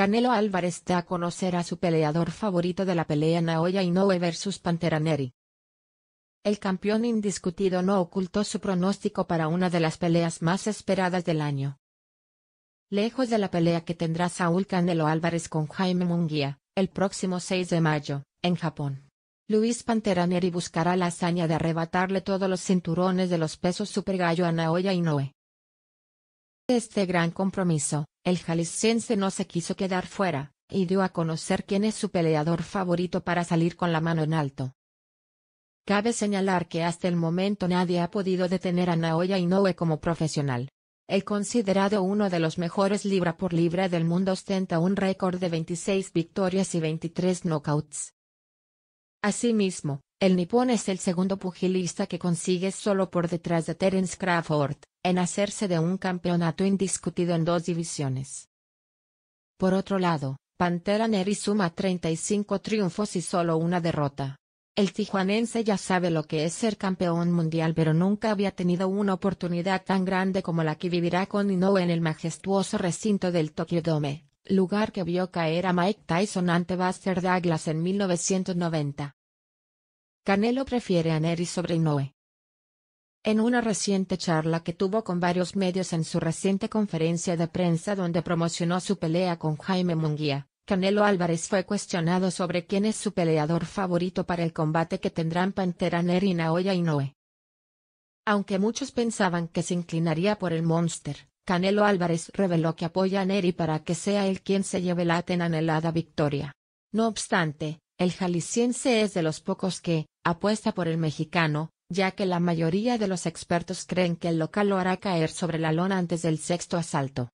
Canelo Álvarez da a conocer a su peleador favorito de la pelea Naoya Inoue vs Panteraneri. El campeón indiscutido no ocultó su pronóstico para una de las peleas más esperadas del año. Lejos de la pelea que tendrá Saúl Canelo Álvarez con Jaime Munguía, el próximo 6 de mayo, en Japón. Luis Panteraneri buscará la hazaña de arrebatarle todos los cinturones de los pesos supergallo a Naoya Inoue este gran compromiso, el jalisciense no se quiso quedar fuera, y dio a conocer quién es su peleador favorito para salir con la mano en alto. Cabe señalar que hasta el momento nadie ha podido detener a Naoya Inoue como profesional. El considerado uno de los mejores libra por libra del mundo ostenta un récord de 26 victorias y 23 knockouts. Asimismo, el nipón es el segundo pugilista que consigue solo por detrás de Terence Crawford, en hacerse de un campeonato indiscutido en dos divisiones. Por otro lado, Pantera Neri suma 35 triunfos y solo una derrota. El tijuanense ya sabe lo que es ser campeón mundial pero nunca había tenido una oportunidad tan grande como la que vivirá con Inoue en el majestuoso recinto del Tokyo Dome, lugar que vio caer a Mike Tyson ante Buster Douglas en 1990. Canelo prefiere a Neri sobre Inoue. En una reciente charla que tuvo con varios medios en su reciente conferencia de prensa donde promocionó su pelea con Jaime Munguía, Canelo Álvarez fue cuestionado sobre quién es su peleador favorito para el combate que tendrán Pantera Neri y Noé. Aunque muchos pensaban que se inclinaría por el Monster, Canelo Álvarez reveló que apoya a Neri para que sea él quien se lleve la tan anhelada victoria. No obstante, el jalisciense es de los pocos que apuesta por el mexicano, ya que la mayoría de los expertos creen que el local lo hará caer sobre la lona antes del sexto asalto.